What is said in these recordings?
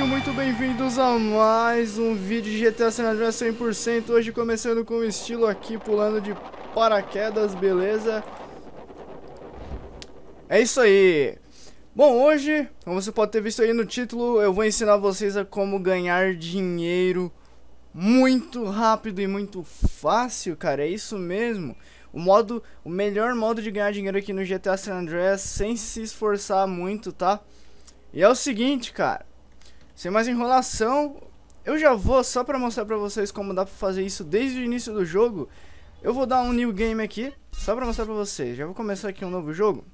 Sejam muito bem-vindos a mais um vídeo de GTA San Andreas 100% Hoje começando com o estilo aqui, pulando de paraquedas, beleza? É isso aí! Bom, hoje, como você pode ter visto aí no título, eu vou ensinar vocês a como ganhar dinheiro muito rápido e muito fácil, cara, é isso mesmo. O modo, o melhor modo de ganhar dinheiro aqui no GTA San Andreas sem se esforçar muito, tá? E é o seguinte, cara, sem mais enrolação, eu já vou só pra mostrar pra vocês como dá pra fazer isso desde o início do jogo. Eu vou dar um new game aqui, só pra mostrar pra vocês. Já vou começar aqui um novo jogo.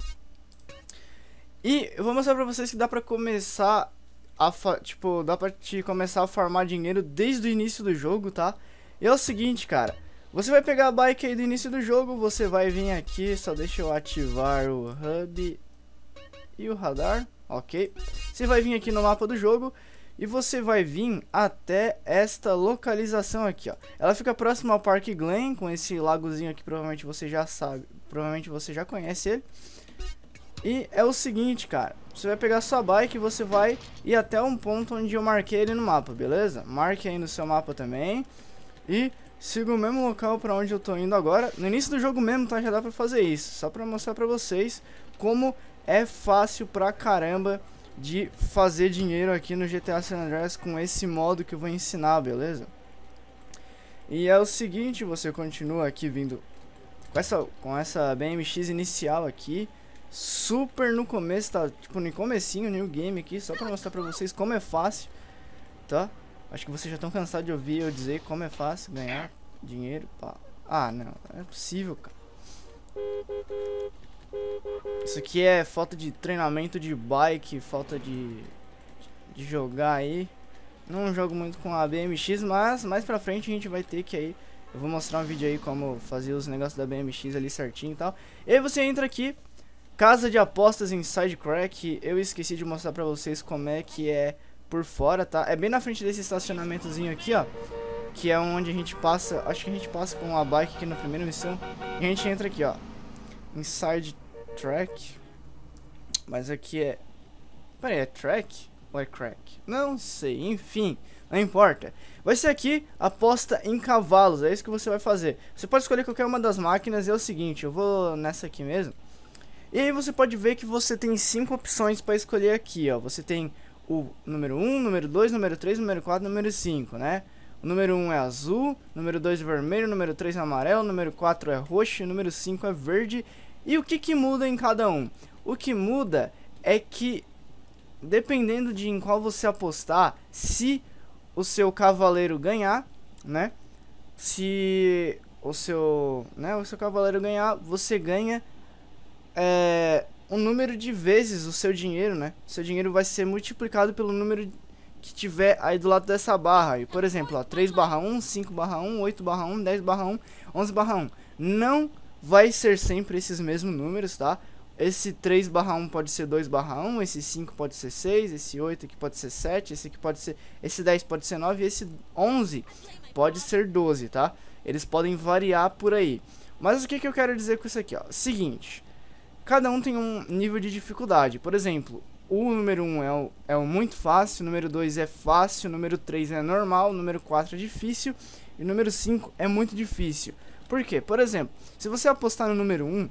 E eu vou mostrar pra vocês que dá pra começar a, tipo, dá pra te começar a farmar dinheiro desde o início do jogo, tá? E é o seguinte, cara. Você vai pegar a bike aí do início do jogo, você vai vir aqui, só deixa eu ativar o hub e o radar, ok? Você vai vir aqui no mapa do jogo e você vai vir até esta localização aqui, ó. Ela fica próxima ao Parque Glen, com esse lagozinho aqui, provavelmente você já sabe, provavelmente você já conhece ele. E é o seguinte, cara, você vai pegar sua bike e você vai ir até um ponto onde eu marquei ele no mapa, beleza? Marque aí no seu mapa também e siga o mesmo local para onde eu tô indo agora. No início do jogo mesmo, tá? Já dá pra fazer isso, só pra mostrar pra vocês como é fácil pra caramba de fazer dinheiro aqui no GTA San Andreas com esse modo que eu vou ensinar, beleza? E é o seguinte, você continua aqui vindo com essa, com essa BMX inicial aqui, super no começo, tá? Tipo, no comecinho, new game aqui, só pra mostrar pra vocês como é fácil, tá? Acho que vocês já estão cansados de ouvir eu dizer como é fácil ganhar dinheiro, pá. Ah, não, não é possível, cara. Isso aqui é falta de treinamento de bike, falta de, de jogar aí. Não jogo muito com a BMX, mas mais pra frente a gente vai ter que aí... Eu vou mostrar um vídeo aí como fazer os negócios da BMX ali certinho e tal. E aí você entra aqui, casa de apostas em Sidecrack. Eu esqueci de mostrar pra vocês como é que é por fora, tá? É bem na frente desse estacionamentozinho aqui, ó. Que é onde a gente passa, acho que a gente passa com a bike aqui na primeira missão. E a gente entra aqui, ó. Inside track. Mas aqui é... Peraí, é track ou é crack? Não sei, enfim, não importa. Vai ser aqui aposta em cavalos, é isso que você vai fazer. Você pode escolher qualquer uma das máquinas e é o seguinte, eu vou nessa aqui mesmo. E aí você pode ver que você tem cinco opções para escolher aqui, ó. Você tem o número 1, um, número 2, número 3, número 4, número 5, né? O número 1 um é azul, número 2 é vermelho, número 3 é amarelo, número 4 é roxo, número 5 é verde e o que, que muda em cada um? O que muda é que, dependendo de em qual você apostar, se o seu cavaleiro ganhar, né? Se o seu, né, o seu cavaleiro ganhar, você ganha é, um número de vezes o seu dinheiro, né? O seu dinheiro vai ser multiplicado pelo número que tiver aí do lado dessa barra. E, por exemplo, ó, 3 barra 1, 5 barra 1, 8 barra 1, 10 barra 1, 11 barra 1. Não vai ser sempre esses mesmos números, tá? Esse 3 barra 1 pode ser 2 barra 1, esse 5 pode ser 6, esse 8 aqui pode ser 7, esse aqui pode ser... Esse 10 pode ser 9 e esse 11 pode ser 12, tá? Eles podem variar por aí. Mas o que, que eu quero dizer com isso aqui, ó? Seguinte, cada um tem um nível de dificuldade. Por exemplo, o número 1 é o, é o muito fácil, o número 2 é fácil, o número 3 é normal, o número 4 é difícil e o número 5 é muito difícil. Por quê? Por exemplo, se você apostar no número 1,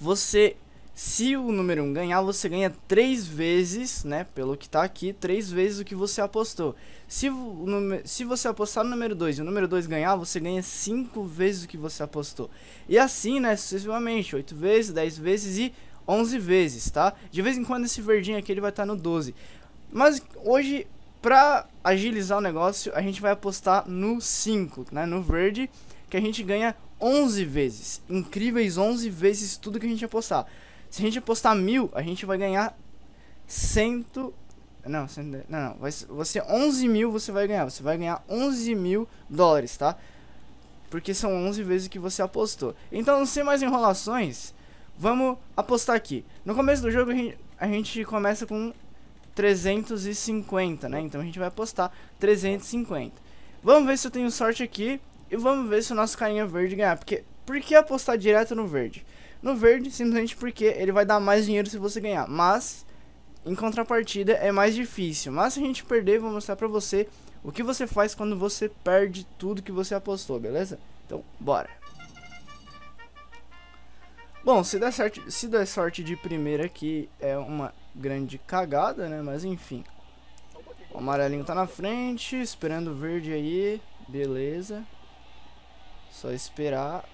você se o número 1 ganhar, você ganha 3 vezes, né? Pelo que tá aqui, 3 vezes o que você apostou. Se, o número, se você apostar no número 2 e o número 2 ganhar, você ganha 5 vezes o que você apostou. E assim, né? Sucessivamente, 8 vezes, 10 vezes e 11 vezes, tá? De vez em quando esse verdinho aqui ele vai estar tá no 12. Mas hoje, pra agilizar o negócio, a gente vai apostar no 5, né? No verde que a gente ganha 11 vezes. Incríveis 11 vezes tudo que a gente apostar. Se a gente apostar mil, a gente vai ganhar cento Não, não, não. Vai, você 11 mil você vai ganhar. Você vai ganhar 11 mil dólares, tá? Porque são 11 vezes que você apostou. Então, sem mais enrolações, vamos apostar aqui. No começo do jogo, a gente, a gente começa com 350, né? Então a gente vai apostar 350. Vamos ver se eu tenho sorte aqui. E vamos ver se o nosso carinha verde ganhar. Porque, por que apostar direto no verde? No verde, simplesmente porque ele vai dar mais dinheiro se você ganhar. Mas, em contrapartida, é mais difícil. Mas se a gente perder, vou mostrar pra você o que você faz quando você perde tudo que você apostou, beleza? Então, bora. Bom, se der, sorte se der sorte de primeira aqui é uma grande cagada, né? Mas enfim. O amarelinho tá na frente, esperando o verde aí. Beleza. Só esperar.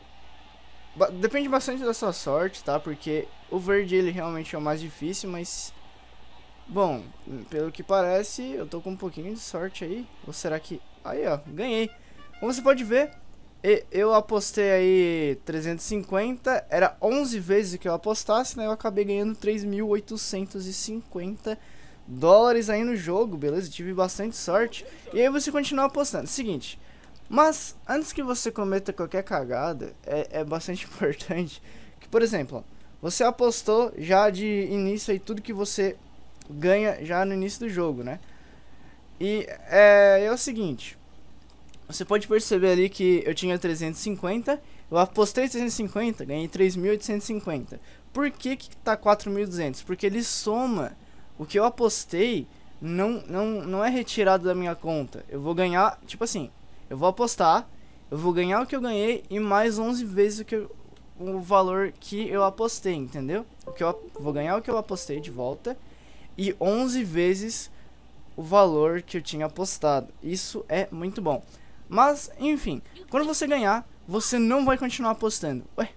Depende bastante da sua sorte, tá? Porque o verde ele realmente é o mais difícil, mas. Bom, pelo que parece, eu tô com um pouquinho de sorte aí. Ou será que. Aí, ó, ganhei. Como você pode ver, eu apostei aí 350, era 11 vezes que eu apostasse, né? Eu acabei ganhando 3.850 dólares aí no jogo, beleza? Tive bastante sorte. E aí você continua apostando. Seguinte, mas antes que você cometa qualquer cagada, é, é bastante importante que, por exemplo, você apostou já de início aí tudo que você ganha já no início do jogo, né? E é, é o seguinte, você pode perceber ali que eu tinha 350, eu apostei 350, ganhei 3.850. Por que que tá 4.200? Porque ele soma o que eu apostei não, não, não é retirado da minha conta. Eu vou ganhar, tipo assim, eu vou apostar, eu vou ganhar o que eu ganhei e mais 11 vezes o, que eu, o valor que eu apostei, entendeu? O que eu vou ganhar o que eu apostei de volta e 11 vezes o valor que eu tinha apostado. Isso é muito bom. Mas, enfim, quando você ganhar, você não vai continuar apostando. Ué,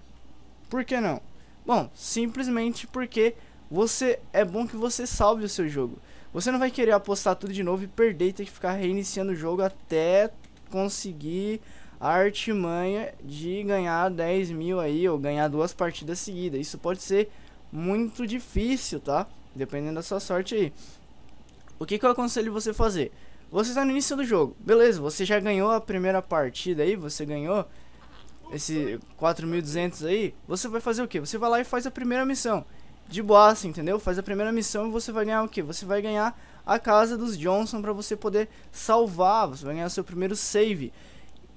por que não? Bom, simplesmente porque você é bom que você salve o seu jogo. Você não vai querer apostar tudo de novo e perder e ter que ficar reiniciando o jogo até conseguir a artimanha de ganhar 10 mil aí, ou ganhar duas partidas seguidas. Isso pode ser muito difícil, tá? Dependendo da sua sorte aí. O que, que eu aconselho você fazer? Você está no início do jogo, beleza, você já ganhou a primeira partida aí, você ganhou esse 4.200 aí, você vai fazer o que? Você vai lá e faz a primeira missão. De boassa, entendeu? Faz a primeira missão e você vai ganhar o que? Você vai ganhar a casa dos Johnson para você poder salvar, você vai ganhar seu primeiro save.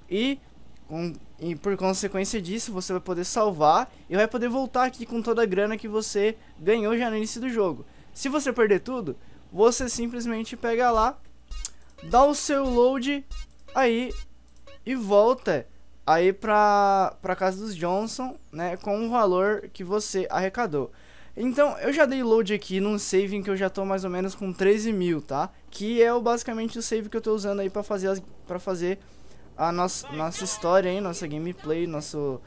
E, com, e por consequência disso, você vai poder salvar e vai poder voltar aqui com toda a grana que você ganhou já no início do jogo. Se você perder tudo, você simplesmente pega lá, dá o seu load aí e volta aí pra, pra casa dos Johnson, né, com o valor que você arrecadou. Então, eu já dei load aqui num save em que eu já tô mais ou menos com 13 mil, tá? Que é o, basicamente o save que eu tô usando aí pra fazer, as, pra fazer a nossa, nossa história aí, nossa gameplay, nosso...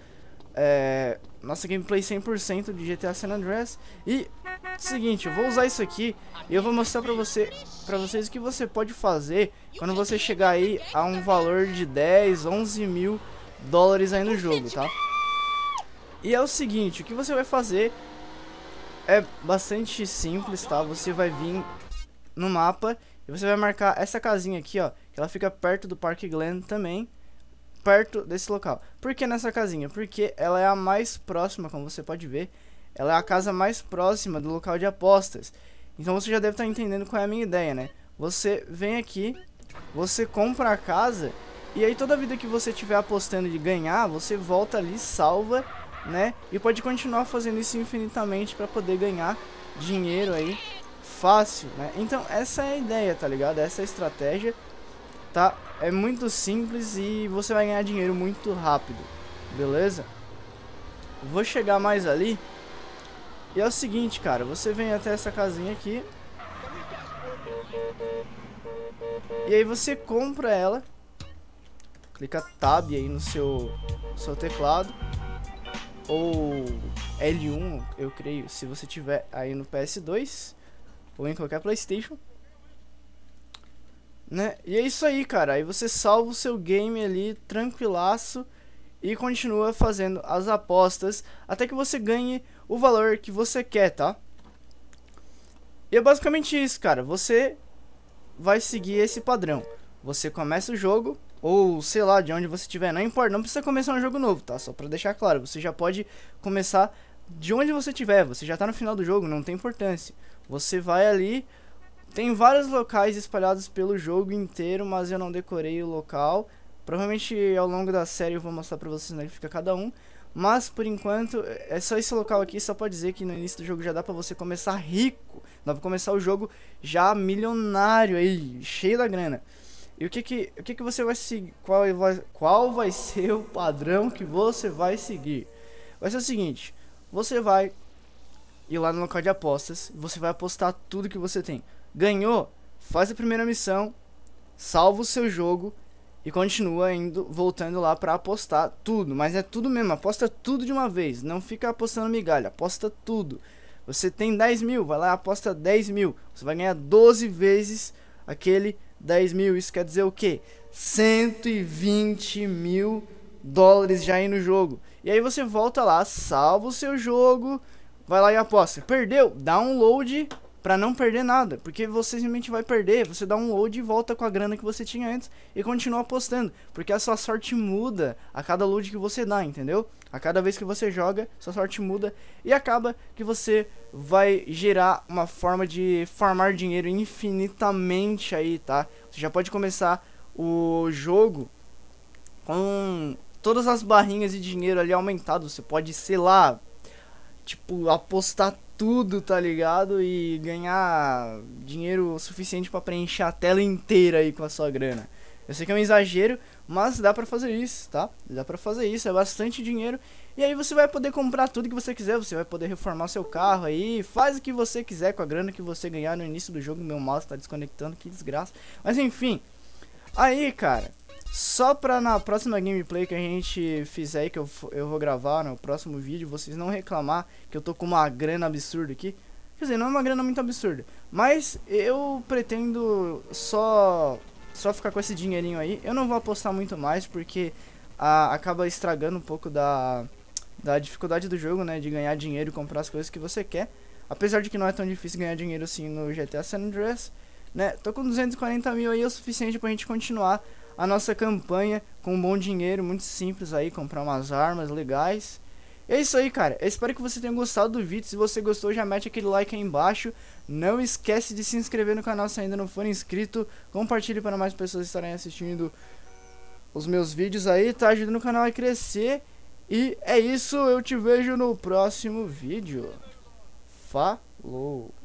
É, nossa gameplay 100% de GTA San Andreas E, seguinte, eu vou usar isso aqui E eu vou mostrar pra, você, pra vocês o que você pode fazer Quando você chegar aí a um valor de 10, 11 mil dólares aí no jogo, tá? E é o seguinte, o que você vai fazer é bastante simples, tá? Você vai vir no mapa e você vai marcar essa casinha aqui, ó. Que ela fica perto do Parque Glen também. Perto desse local. Por que nessa casinha? Porque ela é a mais próxima, como você pode ver. Ela é a casa mais próxima do local de apostas. Então você já deve estar tá entendendo qual é a minha ideia, né? Você vem aqui, você compra a casa. E aí toda vida que você estiver apostando de ganhar, você volta ali, salva né? E pode continuar fazendo isso infinitamente para poder ganhar dinheiro aí fácil, né? Então essa é a ideia, tá ligado? Essa é a estratégia, tá? É muito simples e você vai ganhar dinheiro muito rápido, beleza? Vou chegar mais ali e é o seguinte, cara, você vem até essa casinha aqui e aí você compra ela, clica tab aí no seu, seu teclado ou L1, eu creio, se você tiver aí no PS2 ou em qualquer PlayStation. Né? E é isso aí, cara. Aí você salva o seu game ali tranquilaço e continua fazendo as apostas até que você ganhe o valor que você quer, tá? E é basicamente isso, cara. Você vai seguir esse padrão. Você começa o jogo, ou sei lá, de onde você estiver, não importa, não precisa começar um jogo novo, tá? Só para deixar claro, você já pode começar de onde você estiver, você já tá no final do jogo, não tem importância. Você vai ali, tem vários locais espalhados pelo jogo inteiro, mas eu não decorei o local. Provavelmente ao longo da série eu vou mostrar pra vocês onde fica cada um. Mas por enquanto, é só esse local aqui, só pode dizer que no início do jogo já dá pra você começar rico. Dá pra começar o jogo já milionário aí, cheio da grana. E o que que, o que, que você vai seguir? Qual é, vai, qual vai ser o padrão que você vai seguir? Vai ser o seguinte: você vai ir lá no local de apostas, você vai apostar tudo que você tem. Ganhou, faz a primeira missão, salva o seu jogo e continua indo, voltando lá para apostar tudo. Mas é tudo mesmo, aposta tudo de uma vez. Não fica apostando migalha, aposta tudo. Você tem 10 mil, vai lá aposta 10 mil. Você vai ganhar 12 vezes aquele 10 mil. Isso quer dizer o quê? 120 mil dólares já aí no jogo. E aí você volta lá, salva o seu jogo, vai lá e aposta. Perdeu? Download para não perder nada, porque você simplesmente vai perder, você dá um load e volta com a grana que você tinha antes e continua apostando, porque a sua sorte muda a cada load que você dá, entendeu? A cada vez que você joga, sua sorte muda e acaba que você vai gerar uma forma de farmar dinheiro infinitamente aí, tá? Você já pode começar o jogo com todas as barrinhas de dinheiro ali aumentado, você pode, sei lá, tipo, apostar tudo, tá ligado? E ganhar dinheiro suficiente para preencher a tela inteira aí com a sua grana. Eu sei que é um exagero, mas dá para fazer isso, tá? Dá para fazer isso, é bastante dinheiro. E aí você vai poder comprar tudo que você quiser, você vai poder reformar seu carro aí, faz o que você quiser com a grana que você ganhar no início do jogo. Meu mouse tá desconectando, que desgraça. Mas enfim. Aí, cara, só pra na próxima gameplay que a gente fizer, que eu, eu vou gravar no próximo vídeo, vocês não reclamar que eu tô com uma grana absurda aqui. Quer dizer, não é uma grana muito absurda, mas eu pretendo só, só ficar com esse dinheirinho aí. Eu não vou apostar muito mais, porque a, acaba estragando um pouco da, da dificuldade do jogo, né? De ganhar dinheiro e comprar as coisas que você quer. Apesar de que não é tão difícil ganhar dinheiro assim no GTA San Andreas, né? Tô com 240 mil aí, é o suficiente pra gente continuar a nossa campanha com um bom dinheiro, muito simples aí, comprar umas armas legais. É isso aí, cara. Eu espero que você tenha gostado do vídeo. Se você gostou, já mete aquele like aí embaixo. Não esquece de se inscrever no canal se ainda não for inscrito. Compartilhe para mais pessoas estarem assistindo os meus vídeos aí. Tá ajudando o canal a crescer. E é isso. Eu te vejo no próximo vídeo. Falou!